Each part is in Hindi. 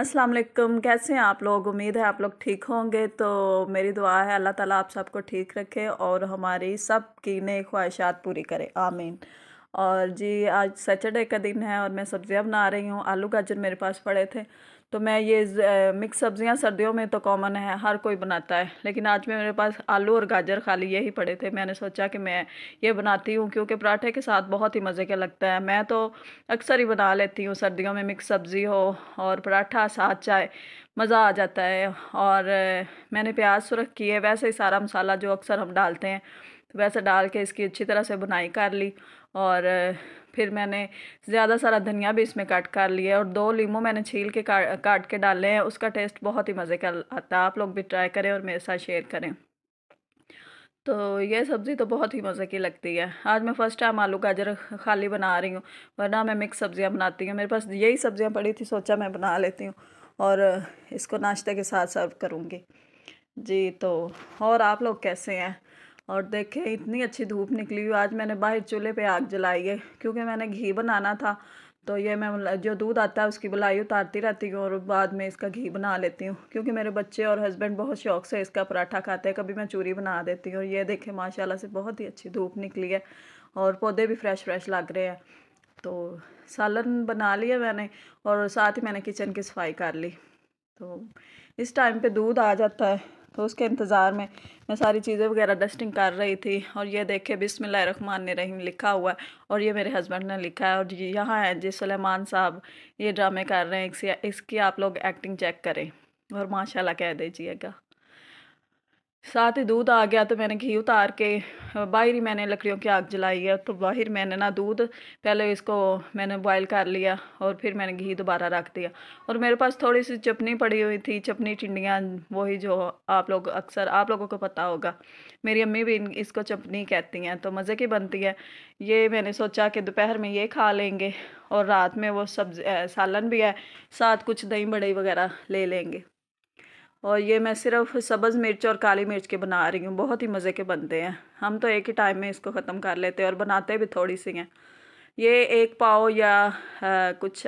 अस्सलाम वालेकुम कैसे हैं आप लोग उम्मीद है आप लोग ठीक होंगे तो मेरी दुआ है अल्लाह ताला आप सबको ठीक रखे और हमारी सब की नई ख्वाहिशात पूरी करे आमीन और जी आज सैटरडे का दिन है और मैं सब्ज़ियाँ बना रही हूँ आलू गाजर मेरे पास पड़े थे तो मैं ये मिक्स सब्ज़ियाँ सर्दियों में तो कॉमन है हर कोई बनाता है लेकिन आज में मेरे पास आलू और गाजर खाली यही पड़े थे मैंने सोचा कि मैं ये बनाती हूँ क्योंकि पराठे के साथ बहुत ही मज़े का लगता है मैं तो अक्सर ही बना लेती हूँ सर्दियों में मिक्स सब्ज़ी हो और पराठा साथ चाय मज़ा आ जाता है और मैंने प्याज सुरख की है वैसे ही सारा मसाला जो अक्सर हम डालते हैं वैसे डाल के इसकी अच्छी तरह से बुनाई कर ली और फिर मैंने ज़्यादा सारा धनिया भी इसमें कट कर लिया और दो लीमू मैंने छील के काट काट के डाले हैं उसका टेस्ट बहुत ही मज़े का आता है आप लोग भी ट्राई करें और मेरे साथ शेयर करें तो ये सब्ज़ी तो बहुत ही मज़े की लगती है आज मैं फ़र्स्ट टाइम आलू गाजर खाली बना रही हूँ वरना मैं मिक्स सब्ज़ियाँ बनाती हूँ मेरे पास यही सब्ज़ियाँ पड़ी थी सोचा मैं बना लेती हूँ और इसको नाश्ते के साथ सर्व करूँगी जी तो और आप लोग कैसे हैं और देखे इतनी अच्छी धूप निकली हुई आज मैंने बाहर चूल्हे पे आग जलाई है क्योंकि मैंने घी बनाना था तो ये मैं जो दूध आता है उसकी बुलाई उतारती रहती हूँ और बाद में इसका घी बना लेती हूँ क्योंकि मेरे बच्चे और हस्बैंड बहुत शौक से इसका पराठा खाते हैं कभी मैं चूरी बना देती हूँ और ये देखें माशाला से बहुत ही अच्छी धूप निकली है और पौधे भी फ्रेश फ्रेश लग रहे हैं तो सालन बना लिया मैंने और साथ ही मैंने किचन की सफाई कर ली तो इस टाइम पे दूध आ जाता है तो उसके इंतज़ार में मैं सारी चीज़ें वगैरह डस्टिंग कर रही थी और ये देखे बिसमान रहीम लिखा हुआ है और ये मेरे हस्बैंड ने लिखा है और यहाँ है जी सलेमान साहब ये ड्रामे कर रहे हैं इसकी आप लोग एक्टिंग चेक करें और माशाल्लाह कह दीजिएगा साथ ही दूध आ गया तो मैंने घी उतार के बाहर ही मैंने लकड़ियों की आग जलाई है तो बाहर मैंने ना दूध पहले इसको मैंने बॉयल कर लिया और फिर मैंने घी दोबारा रख दिया और मेरे पास थोड़ी सी चपनी पड़ी हुई थी चपनी टिंडियाँ वही जो आप लोग अक्सर आप लोगों को पता होगा मेरी अम्मी भी इसको चपनी कहती हैं तो मज़े की बनती है ये मैंने सोचा कि दोपहर में ये खा लेंगे और रात में वो सब्जी सालन भी है साथ कुछ दही बड़े वगैरह ले लेंगे और ये मैं सिर्फ सब्ज़ मिर्च और काली मिर्च के बना रही हूँ बहुत ही मज़े के बनते हैं हम तो एक ही टाइम में इसको ख़त्म कर लेते हैं और बनाते भी थोड़ी सी हैं ये एक पाव या आ, कुछ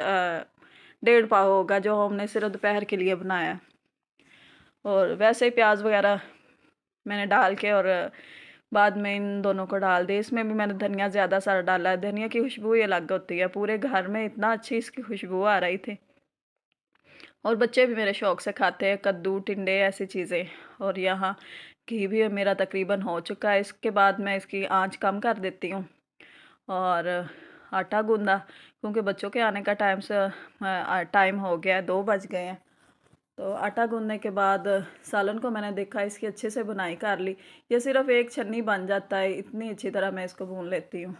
डेढ़ पाव होगा जो हमने सिर्फ दोपहर के लिए बनाया और वैसे ही प्याज वगैरह मैंने डाल के और बाद में इन दोनों को डाल दिए इसमें भी मैंने धनिया ज़्यादा सारा डाला है धनिया की खुशबू ही अलग होती है पूरे घर में इतना अच्छी इसकी खुशबू आ रही थी और बच्चे भी मेरे शौक़ से खाते हैं कद्दू टिंडे ऐसी चीज़ें और यहाँ घी भी मेरा तकरीबन हो चुका है इसके बाद मैं इसकी आंच कम कर देती हूँ और आटा गूंदा क्योंकि बच्चों के आने का टाइम से टाइम हो गया है दो बज गए हैं तो आटा गूंदने के बाद सालन को मैंने देखा इसकी अच्छे से बुनाई कर ली ये सिर्फ़ एक छन्नी बन जाता है इतनी अच्छी तरह मैं इसको भून लेती हूँ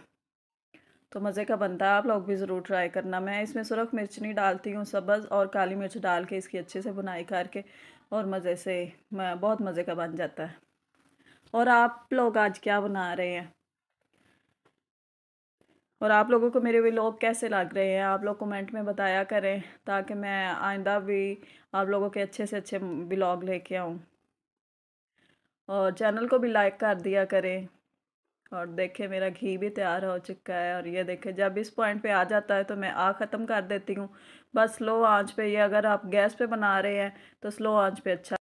तो मज़े का बनता है आप लोग भी ज़रूर ट्राई करना मैं इसमें सुरख मिर्च नहीं डालती हूँ सब्ज़ और काली मिर्च डाल के इसकी अच्छे से बुनाई करके और मज़े से बहुत मज़े का बन जाता है और आप लोग आज क्या बना रहे हैं और आप लोगों को मेरे व्लॉग कैसे लग रहे हैं आप लोग कमेंट में बताया करें ताकि मैं आइंदा भी आप लोगों के अच्छे से अच्छे व्लॉग लेके आऊँ और चैनल को भी लाइक कर दिया करें और देखे मेरा घी भी तैयार हो चुका है और ये देखे जब इस पॉइंट पे आ जाता है तो मैं आग ख़त्म कर देती हूँ बस स्लो आंच पे ये अगर आप गैस पे बना रहे हैं तो स्लो आंच पे अच्छा